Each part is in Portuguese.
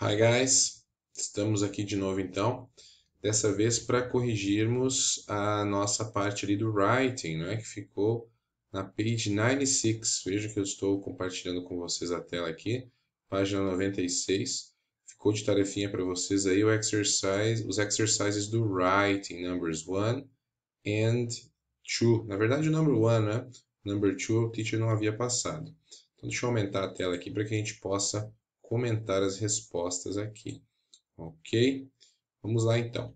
Hi guys, estamos aqui de novo então, dessa vez para corrigirmos a nossa parte ali do writing, não é? que ficou na page 96, veja que eu estou compartilhando com vocês a tela aqui, página 96, ficou de tarefinha para vocês aí o exercise, os exercises do writing, numbers 1 and 2, na verdade o number 1, né? number 2 o teacher não havia passado, então deixa eu aumentar a tela aqui para que a gente possa comentar as respostas aqui, ok? Vamos lá então.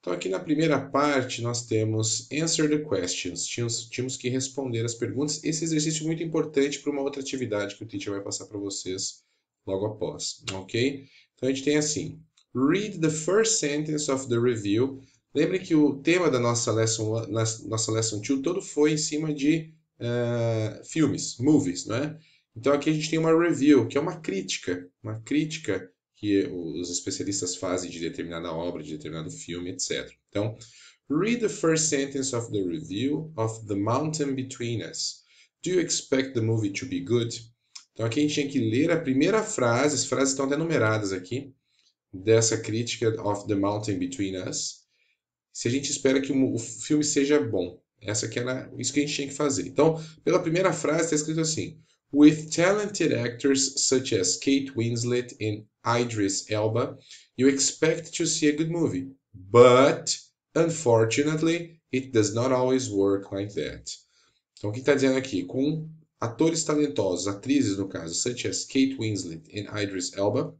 Então aqui na primeira parte nós temos answer the questions, tínhamos, tínhamos que responder as perguntas. Esse exercício é muito importante para uma outra atividade que o teacher vai passar para vocês logo após, ok? Então a gente tem assim, read the first sentence of the review. Lembre que o tema da nossa lesson, nossa lesson 2 todo foi em cima de uh, filmes, movies, não é? Então aqui a gente tem uma review, que é uma crítica, uma crítica que os especialistas fazem de determinada obra, de determinado filme, etc. Então, read the first sentence of the review of The Mountain Between Us. Do you expect the movie to be good? Então aqui a gente tinha que ler a primeira frase, as frases estão até numeradas aqui, dessa crítica of The Mountain Between Us. Se a gente espera que o filme seja bom. Essa que era isso que a gente tinha que fazer. Então, pela primeira frase está escrito assim: With talented actors such as Kate Winslet and Idris Elba, you expect to see a good movie. But, unfortunately, it does not always work like that. Então, o que está dizendo aqui? Com atores talentosos, atrizes no caso, such as Kate Winslet e Idris Elba,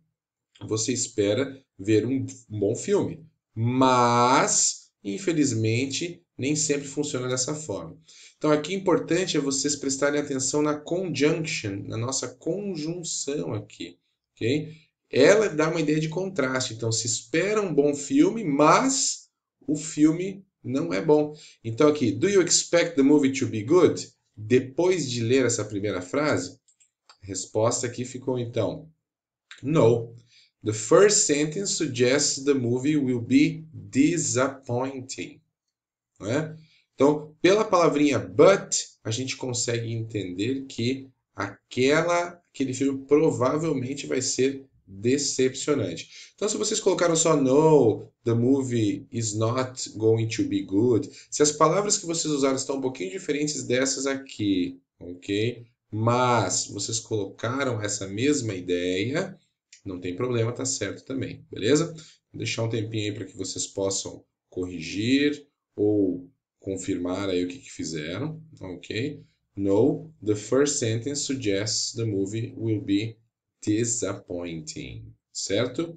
você espera ver um bom filme. Mas, infelizmente, nem sempre funciona dessa forma. Então, aqui importante é vocês prestarem atenção na conjunction, na nossa conjunção aqui, ok? Ela dá uma ideia de contraste. Então, se espera um bom filme, mas o filme não é bom. Então, aqui, do you expect the movie to be good? Depois de ler essa primeira frase, a resposta aqui ficou então: No. The first sentence suggests the movie will be disappointing. Né? Então, pela palavrinha but, a gente consegue entender que aquela, aquele filme provavelmente vai ser decepcionante. Então, se vocês colocaram só no, the movie is not going to be good, se as palavras que vocês usaram estão um pouquinho diferentes dessas aqui, ok? Mas vocês colocaram essa mesma ideia, não tem problema, tá certo também, beleza? Vou deixar um tempinho aí para que vocês possam corrigir, ou confirmar aí o que, que fizeram, ok? No, the first sentence suggests the movie will be disappointing, certo?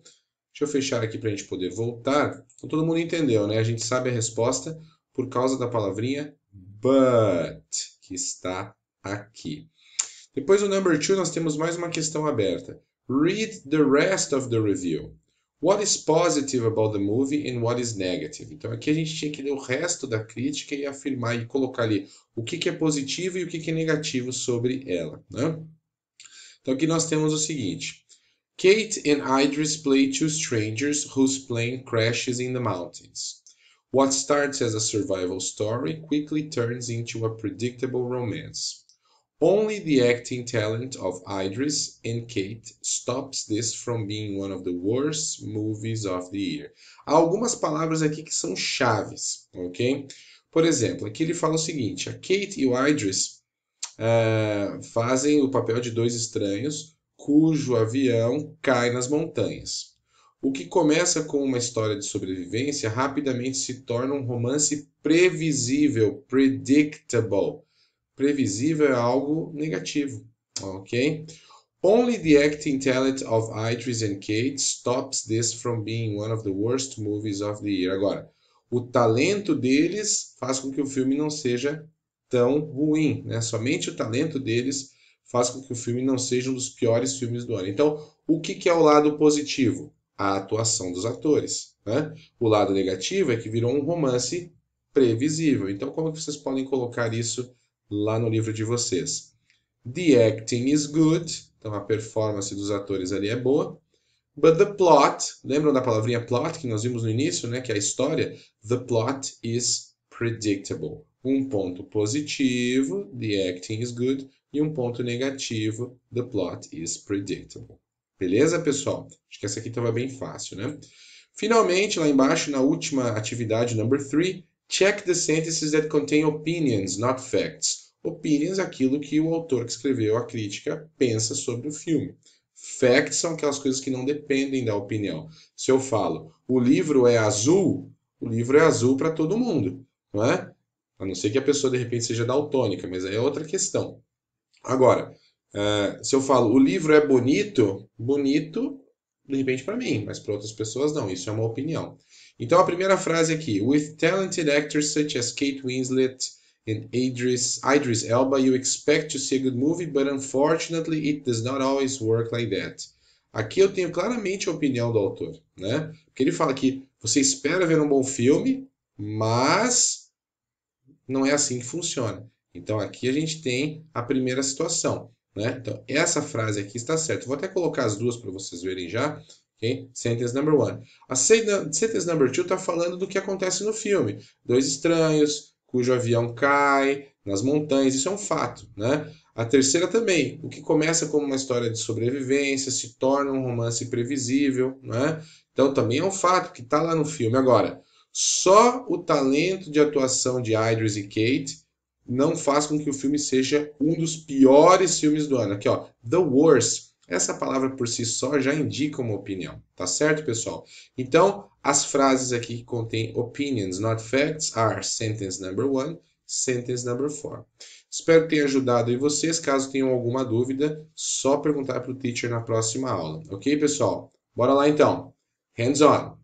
Deixa eu fechar aqui para a gente poder voltar. Então, todo mundo entendeu, né? A gente sabe a resposta por causa da palavrinha but, que está aqui. Depois do number two, nós temos mais uma questão aberta. Read the rest of the review. What is positive about the movie and what is negative? Então aqui a gente tinha que ler o resto da crítica e afirmar e colocar ali o que, que é positivo e o que, que é negativo sobre ela. Né? Então aqui nós temos o seguinte: Kate and Idris play two strangers whose plane crashes in the mountains. What starts as a survival story quickly turns into a predictable romance. Only the acting talent of Idris and Kate stops this from being one of the worst movies of the year. Há algumas palavras aqui que são chaves, ok? Por exemplo, aqui ele fala o seguinte: a Kate e o Idris uh, fazem o papel de dois estranhos cujo avião cai nas montanhas. O que começa com uma história de sobrevivência rapidamente se torna um romance previsível, predictable Previsível é algo negativo, ok? Only the acting talent of Idris and Kate stops this from being one of the worst movies of the year. Agora, o talento deles faz com que o filme não seja tão ruim, né? Somente o talento deles faz com que o filme não seja um dos piores filmes do ano. Então, o que, que é o lado positivo? A atuação dos atores. Né? O lado negativo é que virou um romance previsível. Então, como que vocês podem colocar isso lá no livro de vocês. The acting is good, então a performance dos atores ali é boa. But the plot, lembram da palavrinha plot que nós vimos no início, né? Que é a história. The plot is predictable. Um ponto positivo, the acting is good, e um ponto negativo, the plot is predictable. Beleza, pessoal? Acho que essa aqui estava bem fácil, né? Finalmente, lá embaixo, na última atividade, number 3, Check the sentences that contain opinions, not facts. Opinions, aquilo que o autor que escreveu a crítica pensa sobre o filme. Facts são aquelas coisas que não dependem da opinião. Se eu falo, o livro é azul, o livro é azul para todo mundo, não é? A não ser que a pessoa de repente seja daltônica, mas aí é outra questão. Agora, uh, se eu falo, o livro é bonito, bonito, de repente para mim, mas para outras pessoas não. Isso é uma opinião. Então a primeira frase aqui: With talented actors such as Kate Winslet and Idris, Idris Elba, you expect to see a good movie, but unfortunately it does not always work like that. Aqui eu tenho claramente a opinião do autor, né? Porque ele fala que você espera ver um bom filme, mas não é assim que funciona. Então aqui a gente tem a primeira situação, né? Então essa frase aqui está certa. Vou até colocar as duas para vocês verem já, Okay? Sentence number one. A sentence number two está falando do que acontece no filme. Dois estranhos, cujo avião cai nas montanhas, isso é um fato. Né? A terceira também, o que começa como uma história de sobrevivência, se torna um romance previsível. Né? Então também é um fato que está lá no filme. Agora, só o talento de atuação de Idris e Kate não faz com que o filme seja um dos piores filmes do ano. Aqui, ó, The Worst essa palavra por si só já indica uma opinião, tá certo, pessoal? Então, as frases aqui que contêm opinions, not facts, are sentence number one, sentence number four. Espero que tenha ajudado aí vocês. Caso tenham alguma dúvida, só perguntar para o teacher na próxima aula. Ok, pessoal? Bora lá então. Hands on.